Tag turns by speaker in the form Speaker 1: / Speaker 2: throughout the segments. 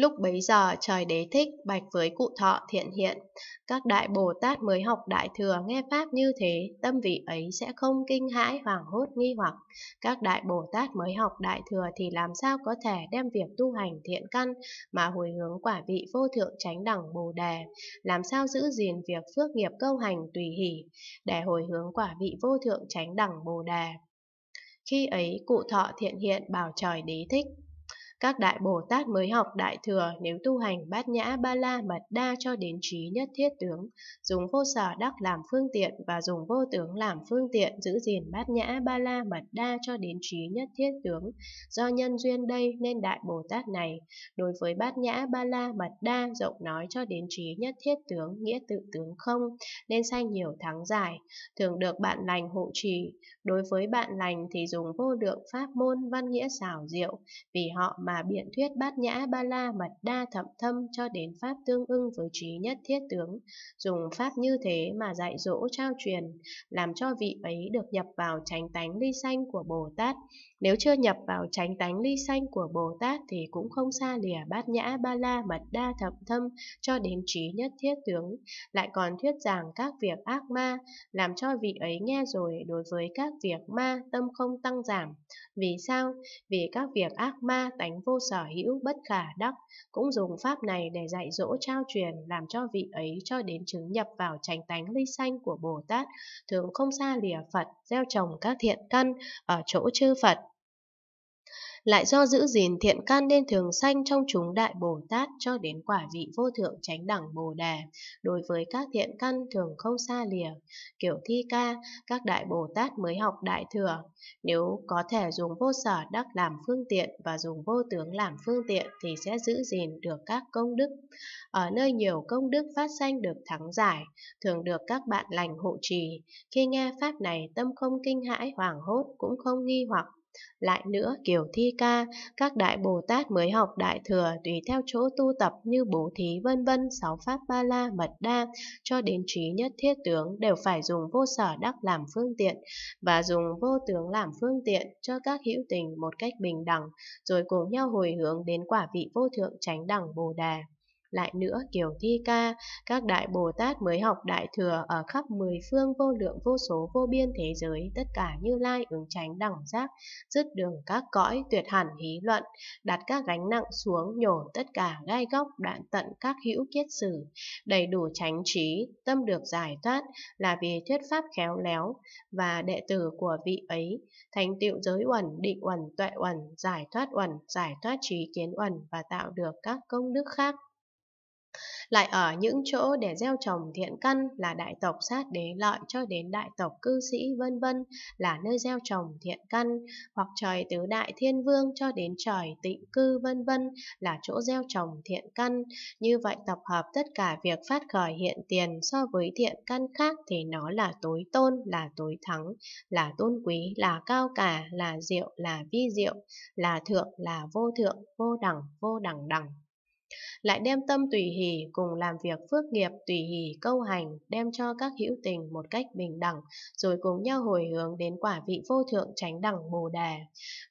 Speaker 1: Lúc bấy giờ trời đế thích bạch với cụ thọ thiện hiện, các đại Bồ Tát mới học đại thừa nghe Pháp như thế, tâm vị ấy sẽ không kinh hãi hoảng hốt nghi hoặc. Các đại Bồ Tát mới học đại thừa thì làm sao có thể đem việc tu hành thiện căn mà hồi hướng quả vị vô thượng chánh đẳng Bồ Đề, làm sao giữ gìn việc phước nghiệp câu hành tùy hỷ, để hồi hướng quả vị vô thượng chánh đẳng Bồ Đề. Khi ấy, cụ thọ thiện hiện bảo trời đế thích, các đại Bồ Tát mới học đại thừa nếu tu hành bát nhã ba la mật đa cho đến trí nhất thiết tướng, dùng vô sở đắc làm phương tiện và dùng vô tướng làm phương tiện giữ gìn bát nhã ba la mật đa cho đến trí nhất thiết tướng. Do nhân duyên đây nên đại Bồ Tát này đối với bát nhã ba la mật đa rộng nói cho đến trí nhất thiết tướng nghĩa tự tướng không nên sanh nhiều tháng dài, thường được bạn lành hộ trì. Đối với bạn lành thì dùng vô lượng pháp môn văn nghĩa xảo diệu vì họ mà biện thuyết bát nhã ba la mật đa thậm thâm cho đến pháp tương ưng với trí nhất thiết tướng, dùng pháp như thế mà dạy dỗ trao truyền, làm cho vị ấy được nhập vào chánh tánh ly sanh của Bồ Tát, nếu chưa nhập vào tránh tánh ly xanh của Bồ Tát thì cũng không xa lìa bát nhã ba la mật đa thậm thâm cho đến trí nhất thiết tướng, lại còn thuyết giảng các việc ác ma, làm cho vị ấy nghe rồi đối với các việc ma tâm không tăng giảm. Vì sao? Vì các việc ác ma tánh vô sở hữu bất khả đắc, cũng dùng pháp này để dạy dỗ trao truyền làm cho vị ấy cho đến chứng nhập vào tránh tánh ly xanh của Bồ Tát, thường không xa lìa Phật, gieo trồng các thiện căn ở chỗ chư Phật lại do giữ gìn thiện căn nên thường sanh trong chúng đại Bồ Tát cho đến quả vị vô thượng chánh đẳng Bồ đề Đối với các thiện căn thường không xa lìa, kiểu thi ca, các đại Bồ Tát mới học đại thừa. Nếu có thể dùng vô sở đắc làm phương tiện và dùng vô tướng làm phương tiện thì sẽ giữ gìn được các công đức. Ở nơi nhiều công đức phát sanh được thắng giải, thường được các bạn lành hộ trì. Khi nghe Pháp này tâm không kinh hãi hoảng hốt cũng không nghi hoặc lại nữa kiểu thi ca, các đại Bồ Tát mới học đại thừa tùy theo chỗ tu tập như bố thí vân vân, sáu pháp ba la, mật đa, cho đến trí nhất thiết tướng đều phải dùng vô sở đắc làm phương tiện và dùng vô tướng làm phương tiện cho các hữu tình một cách bình đẳng, rồi cùng nhau hồi hướng đến quả vị vô thượng chánh đẳng Bồ Đà. Lại nữa, kiểu thi ca, các đại Bồ Tát mới học đại thừa ở khắp mười phương vô lượng vô số vô biên thế giới, tất cả như lai ứng tránh đẳng giác, dứt đường các cõi, tuyệt hẳn hí luận, đặt các gánh nặng xuống, nhổ tất cả gai góc, đoạn tận các hữu kiết sử, đầy đủ tránh trí, tâm được giải thoát là vì thuyết pháp khéo léo và đệ tử của vị ấy, thành tựu giới uẩn, định uẩn, tuệ uẩn, giải thoát uẩn, giải thoát trí kiến uẩn và tạo được các công đức khác lại ở những chỗ để gieo trồng thiện căn là đại tộc sát đế lợi cho đến đại tộc cư sĩ vân vân là nơi gieo trồng thiện căn hoặc trời tứ đại thiên vương cho đến trời tịnh cư vân vân là chỗ gieo trồng thiện căn như vậy tập hợp tất cả việc phát khởi hiện tiền so với thiện căn khác thì nó là tối tôn là tối thắng là tôn quý là cao cả là diệu là vi diệu là thượng là vô thượng vô đẳng vô đẳng đẳng lại đem tâm tùy hỷ cùng làm việc phước nghiệp tùy hỷ câu hành, đem cho các hữu tình một cách bình đẳng, rồi cùng nhau hồi hướng đến quả vị vô thượng chánh đẳng Bồ Đề.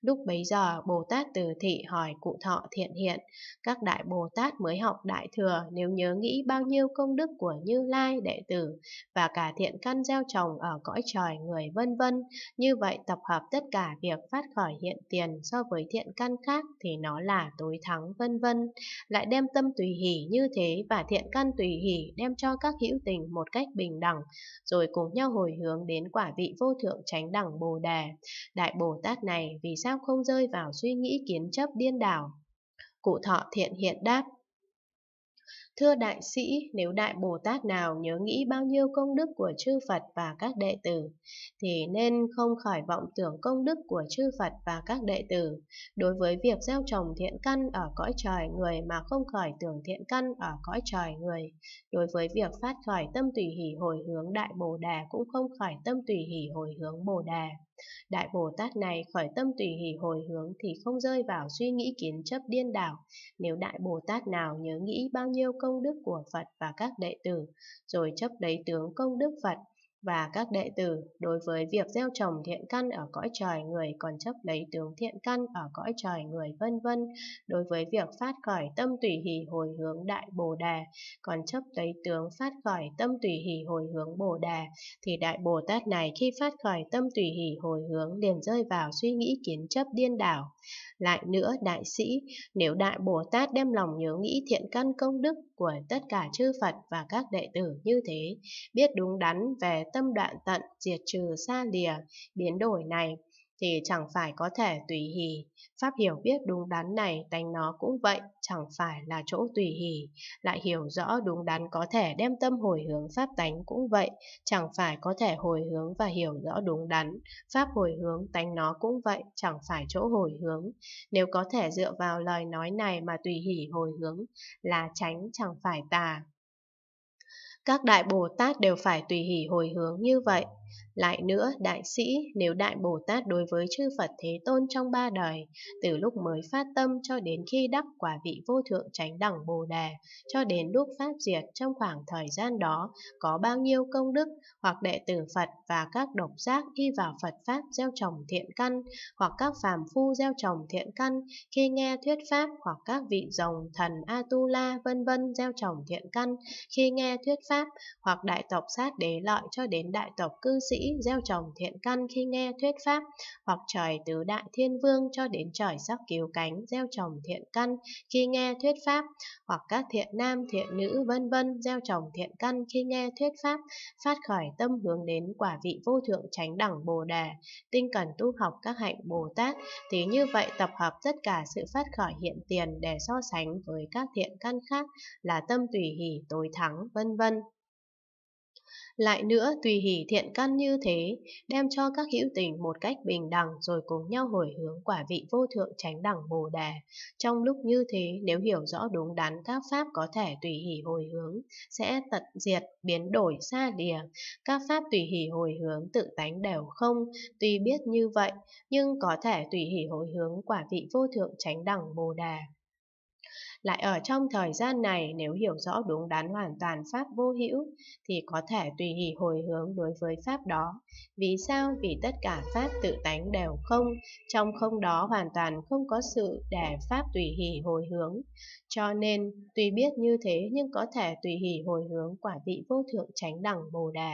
Speaker 1: Lúc bấy giờ, Bồ Tát Từ Thị hỏi cụ thọ thiện hiện, các đại Bồ Tát mới học đại thừa nếu nhớ nghĩ bao nhiêu công đức của Như Lai đệ tử và cả thiện căn gieo trồng ở cõi trời người vân vân, như vậy tập hợp tất cả việc phát khởi hiện tiền so với thiện căn khác thì nó là tối thắng vân vân. Lại lại đem tâm tùy hỷ như thế và thiện căn tùy hỷ đem cho các hữu tình một cách bình đẳng, rồi cùng nhau hồi hướng đến quả vị vô thượng chánh đẳng Bồ Đề. Đại Bồ Tát này vì sao không rơi vào suy nghĩ kiến chấp điên đảo? Cụ thọ thiện hiện đáp, Thưa đại sĩ, nếu đại Bồ Tát nào nhớ nghĩ bao nhiêu công đức của chư Phật và các đệ tử, thì nên không khỏi vọng tưởng công đức của chư Phật và các đệ tử. Đối với việc gieo trồng thiện căn ở cõi trời người mà không khỏi tưởng thiện căn ở cõi trời người, đối với việc phát khỏi tâm tùy hỷ hồi hướng đại Bồ Đà cũng không khỏi tâm tùy hỷ hồi hướng Bồ Đà. Đại Bồ Tát này khởi tâm tùy hỷ hồi hướng thì không rơi vào suy nghĩ kiến chấp điên đảo. Nếu Đại Bồ Tát nào nhớ nghĩ bao nhiêu công đức của Phật và các đệ tử, rồi chấp lấy tướng công đức Phật, và các đệ tử đối với việc gieo trồng thiện căn ở cõi trời người còn chấp lấy tướng thiện căn ở cõi trời người vân vân đối với việc phát khởi tâm tùy hỷ hồi hướng đại bồ đề còn chấp lấy tướng phát khởi tâm tùy hỷ hồi hướng bồ đề thì đại bồ tát này khi phát khởi tâm tùy hỷ hồi hướng liền rơi vào suy nghĩ kiến chấp điên đảo lại nữa, đại sĩ, nếu Đại Bồ Tát đem lòng nhớ nghĩ thiện căn công đức của tất cả chư Phật và các đệ tử như thế, biết đúng đắn về tâm đoạn tận, diệt trừ xa lìa, biến đổi này, thì chẳng phải có thể tùy hỷ Pháp hiểu biết đúng đắn này tánh nó cũng vậy, chẳng phải là chỗ tùy hỷ Lại hiểu rõ đúng đắn có thể đem tâm hồi hướng pháp tánh cũng vậy, chẳng phải có thể hồi hướng và hiểu rõ đúng đắn. Pháp hồi hướng tánh nó cũng vậy, chẳng phải chỗ hồi hướng. Nếu có thể dựa vào lời nói này mà tùy hỷ hồi hướng là tránh chẳng phải tà. Các đại Bồ Tát đều phải tùy hỷ hồi hướng như vậy, lại nữa, đại sĩ, nếu Đại Bồ Tát đối với chư Phật Thế Tôn trong ba đời, từ lúc mới phát tâm cho đến khi đắc quả vị vô thượng tránh đẳng Bồ Đề, cho đến lúc Pháp diệt trong khoảng thời gian đó, có bao nhiêu công đức, hoặc đệ tử Phật và các độc giác đi vào Phật Pháp gieo trồng thiện căn, hoặc các phàm phu gieo trồng thiện căn khi nghe thuyết Pháp, hoặc các vị rồng, thần Atula, vân vân gieo trồng thiện căn khi nghe thuyết Pháp, hoặc đại tộc sát đế lợi cho đến đại tộc cư sĩ gieo trồng thiện căn khi nghe thuyết pháp, hoặc trời tứ đại thiên vương cho đến trời sắc cứu cánh gieo trồng thiện căn khi nghe thuyết pháp, hoặc các thiện nam thiện nữ vân vân gieo trồng thiện căn khi nghe thuyết pháp, phát khởi tâm hướng đến quả vị vô thượng chánh đẳng Bồ đề, tinh cần tu học các hạnh Bồ Tát, thì như vậy tập hợp tất cả sự phát khởi hiện tiền để so sánh với các thiện căn khác là tâm tùy hỷ tối thắng vân vân. Lại nữa tùy hỷ thiện căn như thế, đem cho các hữu tình một cách bình đẳng rồi cùng nhau hồi hướng quả vị vô thượng tránh đẳng bồ đề. Trong lúc như thế, nếu hiểu rõ đúng đắn các pháp có thể tùy hỷ hồi hướng, sẽ tận diệt, biến đổi xa lìa. Các pháp tùy hỷ hồi hướng tự tánh đều không, tùy biết như vậy, nhưng có thể tùy hỷ hồi hướng quả vị vô thượng tránh đẳng bồ đề lại ở trong thời gian này nếu hiểu rõ đúng đắn hoàn toàn pháp vô hữu thì có thể tùy hỷ hồi hướng đối với pháp đó. Vì sao? Vì tất cả pháp tự tánh đều không, trong không đó hoàn toàn không có sự để pháp tùy hỷ hồi hướng. Cho nên, tuy biết như thế nhưng có thể tùy hỷ hồi hướng quả vị vô thượng chánh đẳng Bồ Đề.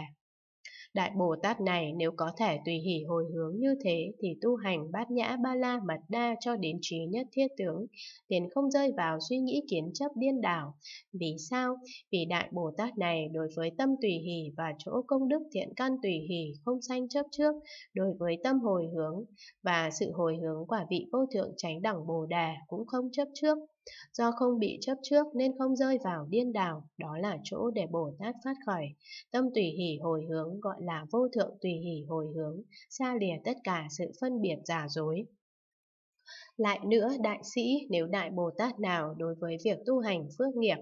Speaker 1: Đại Bồ Tát này nếu có thể tùy hỷ hồi hướng như thế thì tu hành bát nhã ba la mật đa cho đến trí nhất thiết tướng, liền không rơi vào suy nghĩ kiến chấp điên đảo. Vì sao? Vì Đại Bồ Tát này đối với tâm tùy hỷ và chỗ công đức thiện căn tùy hỷ không sanh chấp trước, đối với tâm hồi hướng và sự hồi hướng quả vị vô thượng tránh đẳng Bồ Đà cũng không chấp trước. Do không bị chấp trước nên không rơi vào điên đảo, đó là chỗ để Bồ Tát phát khởi. Tâm tùy hỷ hồi hướng gọi là vô thượng tùy hỷ hồi hướng, xa lìa tất cả sự phân biệt giả dối. Lại nữa, đại sĩ, nếu đại Bồ Tát nào đối với việc tu hành phước nghiệp,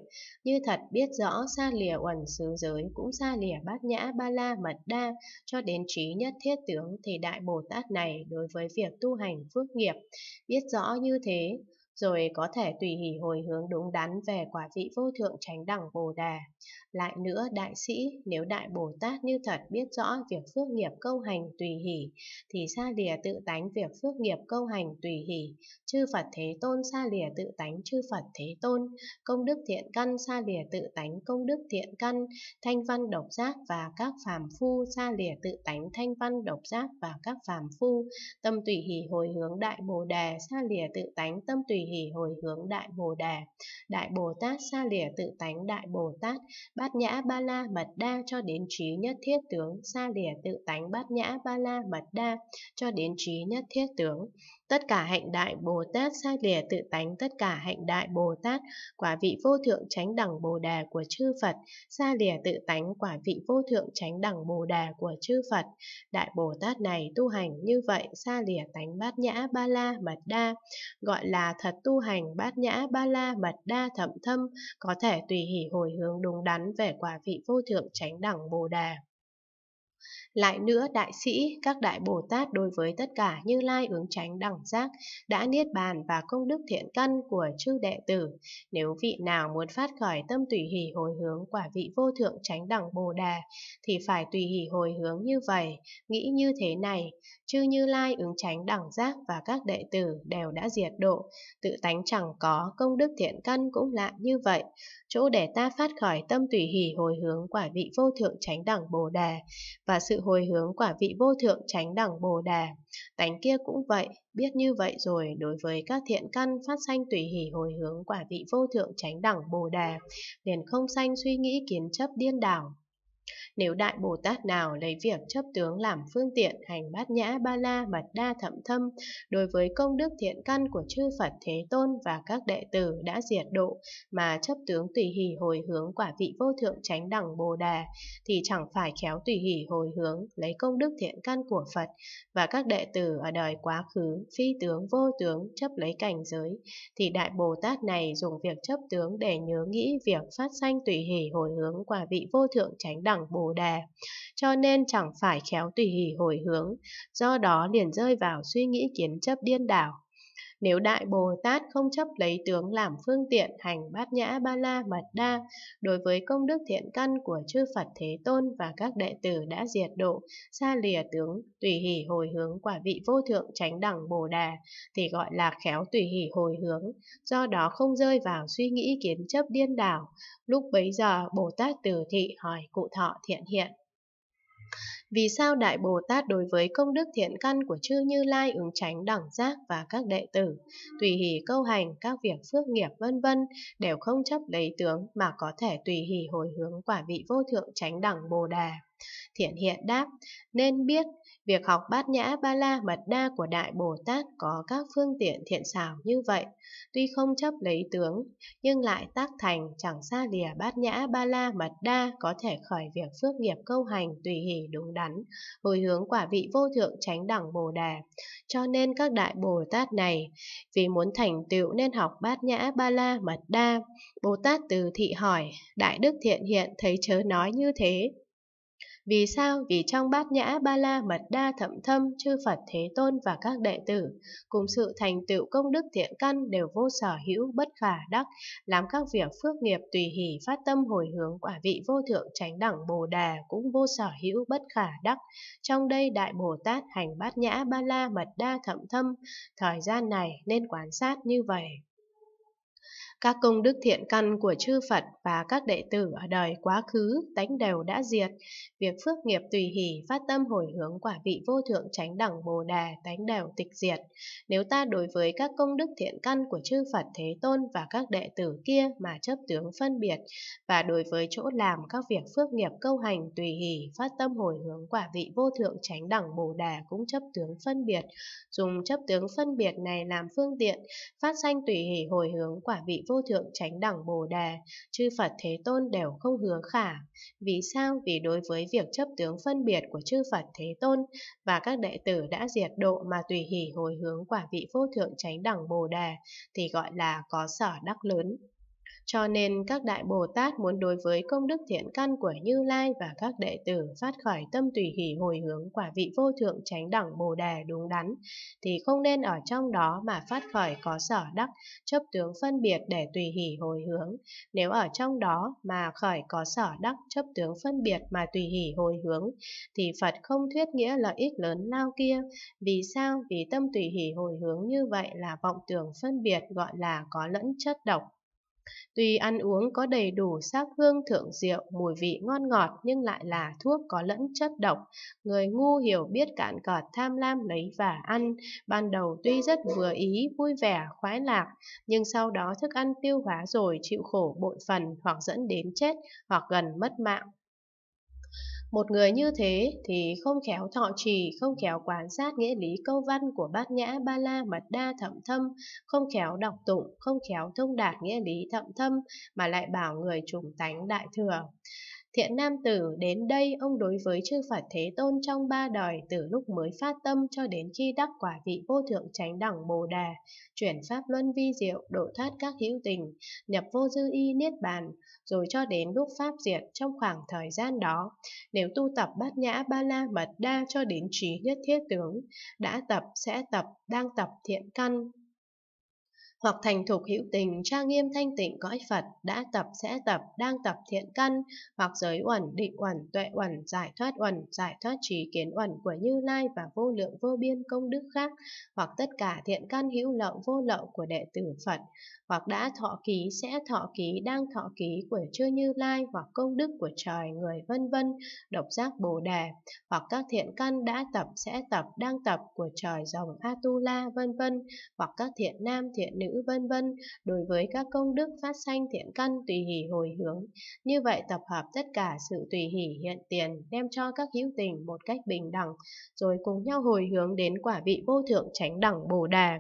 Speaker 1: như thật biết rõ xa lìa uẩn xứ giới cũng xa lìa bát nhã ba la mật đa cho đến trí nhất thiết tướng thì đại Bồ Tát này đối với việc tu hành phước nghiệp, biết rõ như thế, rồi có thể tùy hỷ hồi hướng đúng đắn về quả vị vô thượng chánh đẳng Bồ Đề. Lại nữa, đại sĩ, nếu đại Bồ Tát như thật biết rõ việc phước nghiệp câu hành tùy hỷ, thì xa lìa tự tánh việc phước nghiệp câu hành tùy hỷ, chư Phật Thế Tôn xa lìa tự tánh chư Phật Thế Tôn, công đức thiện căn xa lìa tự tánh công đức thiện căn, thanh văn độc giác và các phàm phu xa lìa tự tánh thanh văn độc giác và các phàm phu, tâm tùy hỷ hồi hướng đại Bồ Đề xa lìa tự tánh tâm tùy hỷ hồi hướng đại bồ đà đại bồ tát xa lìa tự tánh đại bồ tát bát nhã ba la mật đa cho đến trí nhất thiết tướng xa lìa tự tánh bát nhã ba la mật đa cho đến trí nhất thiết tướng Tất cả hạnh đại Bồ Tát sai lìa tự tánh tất cả hạnh đại Bồ Tát, quả vị vô thượng chánh đẳng Bồ đề của chư Phật, sai lìa tự tánh quả vị vô thượng chánh đẳng Bồ đề của chư Phật. Đại Bồ Tát này tu hành như vậy xa lìa tánh bát nhã ba la mật đa, gọi là thật tu hành bát nhã ba la mật đa thậm thâm, có thể tùy hỷ hồi hướng đúng đắn về quả vị vô thượng chánh đẳng Bồ đề lại nữa, đại sĩ, các đại Bồ Tát đối với tất cả như lai ứng tránh đẳng giác đã niết bàn và công đức thiện căn của chư đệ tử. Nếu vị nào muốn phát khởi tâm tùy hỷ hồi hướng quả vị vô thượng tránh đẳng Bồ Đà, thì phải tùy hỷ hồi hướng như vậy, nghĩ như thế này chư Như Lai ứng tránh đẳng giác và các đệ tử đều đã diệt độ, tự tánh chẳng có, công đức thiện căn cũng lạ như vậy. Chỗ để ta phát khỏi tâm tùy hỷ hồi hướng quả vị vô thượng tránh đẳng Bồ Đề và sự hồi hướng quả vị vô thượng tránh đẳng Bồ Đề. Tánh kia cũng vậy, biết như vậy rồi đối với các thiện căn phát sanh tùy hỷ hồi hướng quả vị vô thượng tránh đẳng Bồ Đề, liền không sanh suy nghĩ kiến chấp điên đảo, nếu Đại Bồ Tát nào lấy việc chấp tướng làm phương tiện hành bát nhã ba la mật đa thậm thâm đối với công đức thiện căn của chư Phật Thế Tôn và các đệ tử đã diệt độ mà chấp tướng tùy hỷ hồi hướng quả vị vô thượng chánh đẳng Bồ Đà thì chẳng phải khéo tùy hỷ hồi hướng lấy công đức thiện căn của Phật và các đệ tử ở đời quá khứ phi tướng vô tướng chấp lấy cảnh giới thì Đại Bồ Tát này dùng việc chấp tướng để nhớ nghĩ việc phát sanh tùy hỷ hồi hướng quả vị vô thượng chánh đẳng chẳng bồ đề, cho nên chẳng phải khéo tùy hỷ hồi hướng, do đó liền rơi vào suy nghĩ kiến chấp điên đảo, nếu Đại Bồ Tát không chấp lấy tướng làm phương tiện hành bát nhã ba la mật đa, đối với công đức thiện căn của chư Phật Thế Tôn và các đệ tử đã diệt độ, xa lìa tướng, tùy hỷ hồi hướng quả vị vô thượng tránh đẳng Bồ Đà, thì gọi là khéo tùy hỷ hồi hướng, do đó không rơi vào suy nghĩ kiến chấp điên đảo. Lúc bấy giờ, Bồ Tát Từ Thị hỏi cụ thọ thiện hiện. Vì sao Đại Bồ Tát đối với công đức thiện căn của chư Như Lai ứng tránh đẳng giác và các đệ tử, tùy hỷ câu hành, các việc phước nghiệp vân vân đều không chấp lấy tướng mà có thể tùy hỷ hồi hướng quả vị vô thượng tránh đẳng Bồ Đà. Thiện hiện đáp, nên biết việc học bát nhã ba la mật đa của Đại Bồ Tát có các phương tiện thiện xảo như vậy, tuy không chấp lấy tướng, nhưng lại tác thành chẳng xa lìa bát nhã ba la mật đa có thể khởi việc phước nghiệp câu hành tùy hỷ đúng đắn, hồi hướng quả vị vô thượng tránh đẳng Bồ Đề. Cho nên các Đại Bồ Tát này, vì muốn thành tựu nên học bát nhã ba la mật đa, Bồ Tát từ thị hỏi, Đại Đức Thiện Hiện thấy chớ nói như thế, vì sao? Vì trong bát nhã ba la mật đa thậm thâm chư Phật Thế Tôn và các đệ tử, cùng sự thành tựu công đức thiện căn đều vô sở hữu bất khả đắc, làm các việc phước nghiệp tùy hỷ phát tâm hồi hướng quả vị vô thượng chánh đẳng Bồ Đà cũng vô sở hữu bất khả đắc. Trong đây Đại Bồ Tát hành bát nhã ba la mật đa thậm thâm, thời gian này nên quan sát như vậy. Các công đức thiện căn của chư Phật và các đệ tử ở đời quá khứ, tánh đều đã diệt. Việc phước nghiệp tùy hỷ, phát tâm hồi hướng quả vị vô thượng chánh đẳng Bồ đề tánh đều tịch diệt. Nếu ta đối với các công đức thiện căn của chư Phật Thế Tôn và các đệ tử kia mà chấp tướng phân biệt, và đối với chỗ làm các việc phước nghiệp câu hành tùy hỷ, phát tâm hồi hướng quả vị vô thượng chánh đẳng Bồ đề cũng chấp tướng phân biệt, dùng chấp tướng phân biệt này làm phương tiện, phát sanh tùy hỷ hồi hướng quả vị vô thượng chánh đẳng bồ đề, chư Phật Thế Tôn đều không hướng khả. Vì sao? Vì đối với việc chấp tướng phân biệt của chư Phật Thế Tôn và các đệ tử đã diệt độ mà tùy hỷ hồi hướng quả vị vô thượng chánh đẳng bồ đề thì gọi là có sở đắc lớn. Cho nên các đại Bồ Tát muốn đối với công đức thiện căn của Như Lai và các đệ tử phát khởi tâm tùy hỷ hồi hướng quả vị vô thượng tránh đẳng Bồ Đề đúng đắn, thì không nên ở trong đó mà phát khởi có sở đắc, chấp tướng phân biệt để tùy hỷ hồi hướng. Nếu ở trong đó mà khởi có sở đắc, chấp tướng phân biệt mà tùy hỷ hồi hướng, thì Phật không thuyết nghĩa lợi ích lớn lao kia. Vì sao? Vì tâm tùy hỷ hồi hướng như vậy là vọng tưởng phân biệt gọi là có lẫn chất độc. Tuy ăn uống có đầy đủ sắc hương thượng diệu, mùi vị ngon ngọt nhưng lại là thuốc có lẫn chất độc. Người ngu hiểu biết cạn cọt tham lam lấy và ăn, ban đầu tuy rất vừa ý, vui vẻ, khoái lạc, nhưng sau đó thức ăn tiêu hóa rồi chịu khổ bội phần hoặc dẫn đến chết hoặc gần mất mạng. Một người như thế thì không khéo thọ trì, không khéo quan sát nghĩa lý câu văn của bát nhã ba la mật đa thậm thâm, không khéo đọc tụng, không khéo thông đạt nghĩa lý thậm thâm mà lại bảo người trùng tánh đại thừa. Thiện nam tử đến đây ông đối với chư Phật Thế Tôn trong ba đời từ lúc mới phát tâm cho đến khi đắc quả vị vô thượng chánh đẳng Bồ Đà, chuyển pháp luân vi diệu, độ thoát các hữu tình, nhập vô dư y niết bàn, rồi cho đến lúc pháp diệt trong khoảng thời gian đó. Nếu tu tập bát nhã ba la mật đa cho đến trí nhất thiết tướng, đã tập sẽ tập, đang tập thiện căn, hoặc thành thục hữu tình trang nghiêm thanh tịnh cõi Phật đã tập sẽ tập đang tập thiện căn hoặc giới uẩn định uẩn tuệ uẩn giải thoát uẩn giải thoát trí kiến uẩn của Như Lai và vô lượng vô biên công đức khác hoặc tất cả thiện căn hữu lậu vô lậu của đệ tử Phật hoặc đã thọ ký sẽ thọ ký đang thọ ký của chư Như Lai hoặc công đức của trời người vân vân độc giác Bồ đề hoặc các thiện căn đã tập sẽ tập đang tập của trời rồng Atula vân vân hoặc các thiện nam thiện nữ vân vân đối với các công đức phát sanh thiện căn tùy hỷ hồi hướng. Như vậy tập hợp tất cả sự tùy hỷ hiện tiền đem cho các hữu tình một cách bình đẳng, rồi cùng nhau hồi hướng đến quả vị vô thượng chánh đẳng Bồ Đà.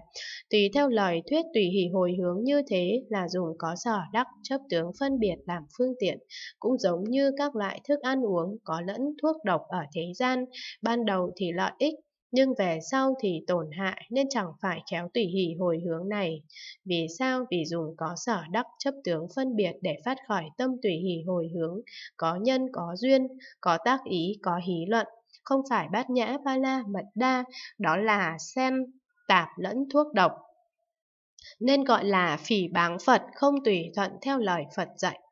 Speaker 1: Tùy theo lời thuyết tùy hỷ hồi hướng như thế là dùng có sở đắc chấp tướng phân biệt làm phương tiện, cũng giống như các loại thức ăn uống có lẫn thuốc độc ở thế gian, ban đầu thì lợi ích nhưng về sau thì tổn hại nên chẳng phải khéo tùy hỷ hồi hướng này. Vì sao? Vì dùng có sở đắc chấp tướng phân biệt để phát khỏi tâm tùy hỷ hồi hướng, có nhân có duyên, có tác ý, có hí luận, không phải bát nhã ba la mật đa, đó là sen tạp lẫn thuốc độc. Nên gọi là phỉ báng Phật không tùy thuận theo lời Phật dạy.